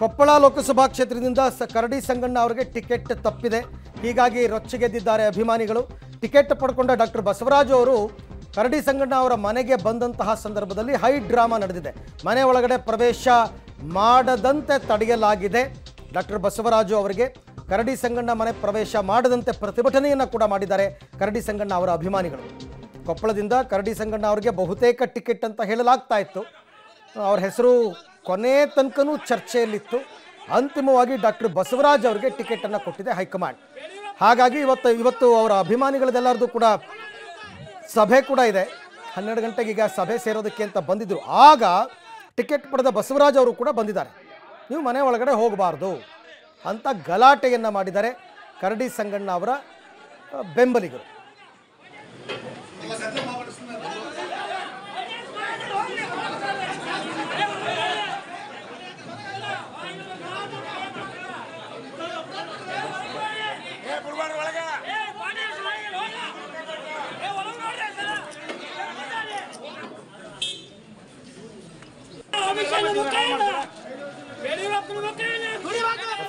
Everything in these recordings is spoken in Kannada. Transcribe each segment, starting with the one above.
ಕೊಪ್ಪಳ ಲೋಕಸಭಾ ಕ್ಷೇತ್ರದಿಂದ ಕರಡಿ ಸಂಗಣ್ಣ ಅವರಿಗೆ ಟಿಕೆಟ್ ತಪ್ಪಿದೆ ಹೀಗಾಗಿ ರೊಚ್ಚಿಗೆದ್ದಿದ್ದಾರೆ ಅಭಿಮಾನಿಗಳು ಟಿಕೆಟ್ ಪಡ್ಕೊಂಡ ಡಾಕ್ಟರ್ ಬಸವರಾಜು ಅವರು ಕರಡಿ ಸಂಗಣ್ಣ ಅವರ ಮನೆಗೆ ಬಂದಂತಹ ಸಂದರ್ಭದಲ್ಲಿ ಹೈ ಡ್ರಾಮಾ ನಡೆದಿದೆ ಮನೆ ಒಳಗಡೆ ಪ್ರವೇಶ ಮಾಡದಂತೆ ತಡೆಯಲಾಗಿದೆ ಡಾಕ್ಟರ್ ಬಸವರಾಜು ಅವರಿಗೆ ಕರಡಿ ಸಂಗಣ್ಣ ಮನೆ ಪ್ರವೇಶ ಮಾಡದಂತೆ ಪ್ರತಿಭಟನೆಯನ್ನು ಕೂಡ ಮಾಡಿದ್ದಾರೆ ಕರಡಿ ಸಂಗಣ್ಣ ಅವರ ಅಭಿಮಾನಿಗಳು ಕೊಪ್ಪಳದಿಂದ ಕರಡಿ ಸಂಗಣ್ಣ ಅವರಿಗೆ ಬಹುತೇಕ ಟಿಕೆಟ್ ಅಂತ ಹೇಳಲಾಗ್ತಾ ಇತ್ತು ಅವ್ರ ಹೆಸರು ಕೊನೆ ತನಕನೂ ಚರ್ಚೆಯಲ್ಲಿತ್ತು ಅಂತಿಮವಾಗಿ ಡಾಕ್ಟರ್ ಬಸವರಾಜ್ ಅವರಿಗೆ ಟಿಕೆಟನ್ನು ಕೊಟ್ಟಿದೆ ಹೈಕಮಾಂಡ್ ಹಾಗಾಗಿ ಇವತ್ತು ಇವತ್ತು ಅವರ ಅಭಿಮಾನಿಗಳದೆಲ್ಲರದು ಕೂಡ ಸಭೆ ಕೂಡ ಇದೆ ಹನ್ನೆರಡು ಗಂಟೆಗೆ ಈಗ ಸಭೆ ಸೇರೋದಕ್ಕೆ ಅಂತ ಬಂದಿದ್ದರು ಆಗ ಟಿಕೆಟ್ ಪಡೆದ ಬಸವರಾಜ್ ಅವರು ಕೂಡ ಬಂದಿದ್ದಾರೆ ನೀವು ಮನೆ ಒಳಗಡೆ ಹೋಗಬಾರ್ದು ಅಂತ ಗಲಾಟೆಯನ್ನು ಮಾಡಿದ್ದಾರೆ ಕರಡಿ ಸಂಗಣ್ಣ ಅವರ ಬೆಂಬಲಿಗರು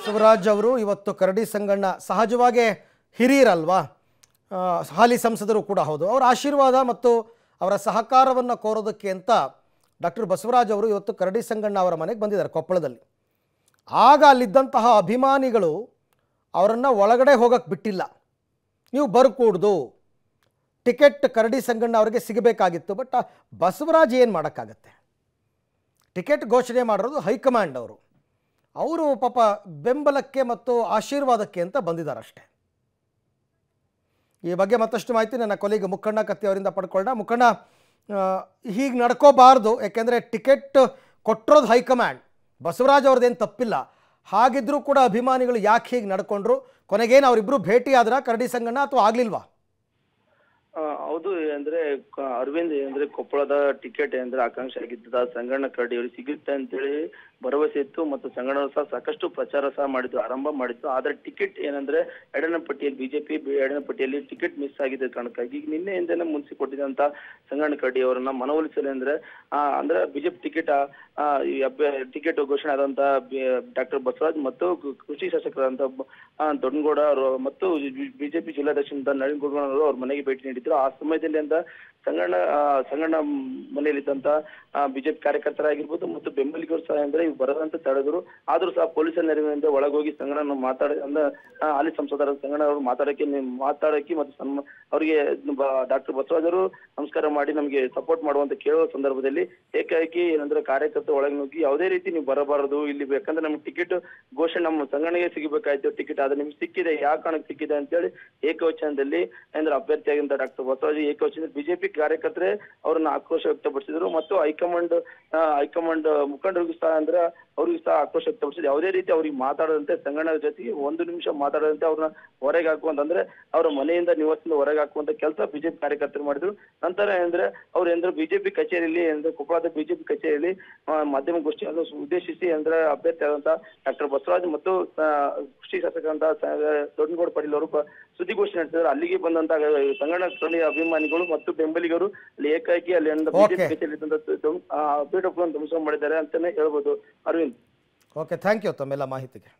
ಬಸವರಾಜ್ ಅವರು ಇವತ್ತು ಕರಡಿ ಸಂಗಣ್ಣ ಸಹಜವಾಗೇ ಹಿರಿಯರಲ್ವಾ ಹಾಲಿ ಸಂಸದರು ಕೂಡ ಹೌದು ಅವರ ಆಶೀರ್ವಾದ ಮತ್ತು ಅವರ ಸಹಕಾರವನ್ನು ಕೋರೋದಕ್ಕೆ ಅಂತ ಡಾಕ್ಟರ್ ಬಸವರಾಜ್ ಅವರು ಇವತ್ತು ಕರಡಿ ಸಂಗಣ್ಣ ಅವರ ಮನೆಗೆ ಬಂದಿದ್ದಾರೆ ಕೊಪ್ಪಳದಲ್ಲಿ ಆಗ ಅಲ್ಲಿದ್ದಂತಹ ಅಭಿಮಾನಿಗಳು ಅವರನ್ನು ಒಳಗಡೆ ಹೋಗಕ್ಕೆ ಬಿಟ್ಟಿಲ್ಲ ನೀವು ಬರಕೂಡ್ದು ಟಿಕೆಟ್ ಕರಡಿ ಸಂಗಣ್ಣ ಅವರಿಗೆ ಸಿಗಬೇಕಾಗಿತ್ತು ಬಟ್ ಬಸವರಾಜ್ ಏನು ಮಾಡೋಕ್ಕಾಗತ್ತೆ ಟಿಕೆಟ್ ಘೋಷಣೆ ಮಾಡಿರೋದು ಹೈಕಮಾಂಡ್ ಅವರು ಅವರು ಪಾಪ ಬೆಂಬಲಕ್ಕೆ ಮತ್ತು ಆಶೀರ್ವಾದಕ್ಕೆ ಅಂತ ಬಂದಿದ್ದಾರೆ ಅಷ್ಟೇ ಈ ಬಗ್ಗೆ ಮತ್ತಷ್ಟು ಮಾಹಿತಿ ನನ್ನ ಕೊಲೆಗೆ ಮುಖಂಡ ಕತ್ತಿ ಅವರಿಂದ ಪಡ್ಕೊಳ್ಳೋಣ ಮುಖಂಡ ಹೀಗೆ ನಡ್ಕೋಬಾರ್ದು ಯಾಕೆಂದರೆ ಟಿಕೆಟ್ ಕೊಟ್ಟಿರೋದು ಹೈಕಮಾಂಡ್ ಬಸವರಾಜ್ ಅವ್ರದ್ದೇನು ತಪ್ಪಿಲ್ಲ ಹಾಗಿದ್ರೂ ಕೂಡ ಅಭಿಮಾನಿಗಳು ಯಾಕೆ ಹೀಗೆ ನಡ್ಕೊಂಡ್ರು ಕೊನೆಗೇನು ಅವರಿಬ್ಬರು ಭೇಟಿ ಆದ್ರ ಕರಡಿ ಸಂಗಣ್ಣ ಅಥವಾ ಆಗಲಿಲ್ವಾ ಹೌದು ಅಂದ್ರೆ ಅರವಿಂದ್ ಏನಂದ್ರೆ ಕೊಪ್ಪಳದ ಟಿಕೆಟ್ ಏನಂದ್ರೆ ಆಕಾಂಕ್ಷಿ ಆಗಿದ್ದ ಸಂಗಣ್ಣ ಕರಡಿ ಅವರಿಗೆ ಸಿಗುತ್ತೆ ಅಂತೇಳಿ ಭರವಸೆ ಇತ್ತು ಮತ್ತು ಸಂಗಣ ಸಹ ಸಾಕಷ್ಟು ಪ್ರಚಾರ ಸಹ ಮಾಡಿದ್ರು ಆರಂಭ ಮಾಡಿದ್ರು ಆದ್ರೆ ಟಿಕೆಟ್ ಏನಂದ್ರೆ ಎಡನ ಪಟ್ಟಿಯಲ್ಲಿ ಬಿಜೆಪಿ ಎಡನ ಪಟ್ಟಿಯಲ್ಲಿ ಟಿಕೆಟ್ ಮಿಸ್ ಆಗಿದೆ ಕಾರಣಕ್ಕಾಗಿ ಈಗ ಮುಂಚೆ ಮುನ್ಸಿಕೊಟ್ಟಿದಂತ ಸಂಗಣ್ಣ ಕರಡಿ ಅವರನ್ನ ಮನವೊಲಿಸಲಿ ಅಂದ್ರೆ ಆ, ಅಂದ್ರೆ ಬಿಜೆಪಿ ಟಿಕೆಟ್ ಟಿಕೆಟ್ ಘೋಷಣೆ ಆದಂತ ಡಾಕ್ಟರ್ ಬಸವರಾಜ್ ಮತ್ತು ಕೃಷಿ ಶಾಸಕರಾದಂತ ದೊಡ್ಡಗೌಡ ಅವರು ಮತ್ತು ಬಿಜೆಪಿ ಜಿಲ್ಲಾಧ್ಯಕ್ಷ ನಳಿನ್ ಗುರುಗೌಡ ಅವರು ಅವ್ರ ಮನೆಗೆ ಭೇಟಿ ನೀಡಿದ್ರು ಆ ಸಮಯದಲ್ಲಿ ಅಂತ ಸಂಗಣ್ಣ ಸಂಗಣ್ಣ ಮನೆಯಲ್ಲಿದ್ದಂತ ಬಿಜೆಪಿ ಕಾರ್ಯಕರ್ತರಾಗಿರ್ಬೋದು ಮತ್ತು ಬೆಂಬಲಿಗರು ಸಹ ಅಂದ್ರೆ ಇವ್ ಬರದಂತ ತಡೆದ್ರು ಆದ್ರೂ ಸಹ ಪೊಲೀಸರ ನೆರವಿನಿಂದ ಒಳಗೋಗಿ ಸಂಗಣ್ಣ ಮಾತಾಡ ಅಂದ್ರೆ ಹಾಲಿ ಸಂಸದರ ಸಂಗಣ್ಣ ಅವರು ಮಾತಾಡಕ್ಕೆ ಮಾತಾಡಕ್ಕೆ ಮತ್ತು ಅವರಿಗೆ ಡಾಕ್ಟರ್ ಬಸವರಾಜರು ನಮಸ್ಕಾರ ಮಾಡಿ ನಮಗೆ ಸಪೋರ್ಟ್ ಮಾಡುವಂತ ಕೇಳುವ ಸಂದರ್ಭದಲ್ಲಿ ಏಕಾಏಕಿ ಏನಂದ್ರೆ ಕಾರ್ಯಕರ್ತ ಒಳಗೆ ನುಗ್ಗಿ ಯಾವುದೇ ರೀತಿ ನೀವು ಬರಬಾರದು ಇಲ್ಲಿ ಬೇಕಂದ್ರೆ ನಮ್ಗೆ ಟಿಕೆಟ್ ಘೋಷಣೆ ನಮ್ಮ ಸಂಗಣ್ಣಗೆ ಸಿಗಬೇಕಾಯ್ತು ಟಿಕೆಟ್ ಆದ್ರೆ ನಿಮ್ಗೆ ಸಿಕ್ಕಿದೆ ಯಾವ ಕಾರಣಕ್ಕೆ ಸಿಕ್ಕಿದೆ ಅಂತೇಳಿ ಏಕವಚನದಲ್ಲಿ ಏನಂದ್ರೆ ಅಭ್ಯರ್ಥಿಯಾಗಿಂತ ಡಾಕ್ಟರ್ ಬಸವರಾಜ್ ಏಕವಚನ ಬಿಜೆಪಿ ಕಾರ್ಯಕರ್ತರೆ ಅವರನ್ನ ಆಕ್ರೋಶ ವ್ಯಕ್ತಪಡಿಸಿದ್ರು ಮತ್ತು ಹೈಕಮಾಂಡ್ ಹೈಕಮಾಂಡ್ ಮುಖಂಡರಿಗೂ ಸಹ ಅಂದ್ರೆ ಅವ್ರಿಗೂ ಸಹ ಆಕ್ರೋಶ ವ್ಯಕ್ತಪಡಿಸಿದ್ರು ಯಾವುದೇ ರೀತಿ ಅವ್ರಿಗೆ ಮಾತಾಡದಂತೆ ಸಂಗಣ್ಣ ಜೊತೆಗೆ ಒಂದು ನಿಮಿಷ ಮಾತಾಡದಂತೆ ಅವ್ರನ್ನ ಹೊರಗೆ ಹಾಕುವಂತಂದ್ರೆ ಅವರ ಮನೆಯಿಂದ ನಿವಾಸದಿಂದ ಹೊರಗೆ ಹಾಕುವಂತ ಕೆಲಸ ಬಿಜೆಪಿ ಕಾರ್ಯಕರ್ತರು ಮಾಡಿದ್ರು ನಂತರ ಏನಂದ್ರೆ ಅವ್ರು ಏನಂದ್ರೆ ಬಿಜೆಪಿ ಕಚೇರಿಯಲ್ಲಿ ಅಂದ್ರೆ ಕೊಪ್ಪಳದ ಬಿಜೆಪಿ ಕಚೇರಿಯಲ್ಲಿ ಮಾಧ್ಯಮಗೋಷ್ಠಿಯನ್ನು ಉದ್ದೇಶಿಸಿ ಅಂದ್ರೆ ಅಭ್ಯರ್ಥಿ ಆದಂತ ಡಾಕ್ಟರ್ ಬಸವರಾಜ್ ಮತ್ತು ಕೃಷಿ ಶಾಸಕರಂತ ದೊಡ್ಡಗೌಡ ಪಾಟೀಲ್ ಅವರು ಸುದ್ದಿಗೋಷ್ಠಿ ನಡೆಸಿದ್ರು ಅಲ್ಲಿಗೆ ಬಂದಂತ ಸಂಗಣ ಸ್ಥಳೀಯ ಅಭಿಮಾನಿಗಳು ಮತ್ತು ಬೆಂಬಲಿಗರು ಅಲ್ಲಿ ಏಕಾಕಿ ಅಲ್ಲಿ ಬಿಜೆಪಿ ಧ್ವಂಸ ಮಾಡಿದ್ದಾರೆ ಅಂತಾನೆ ಹೇಳ್ಬೋದು ಅರವಿಂದ್ ಓಕೆ ಥ್ಯಾಂಕ್ ಯು ತಮ್ಮೆಲ್ಲ ಮಾಹಿತಿಗೆ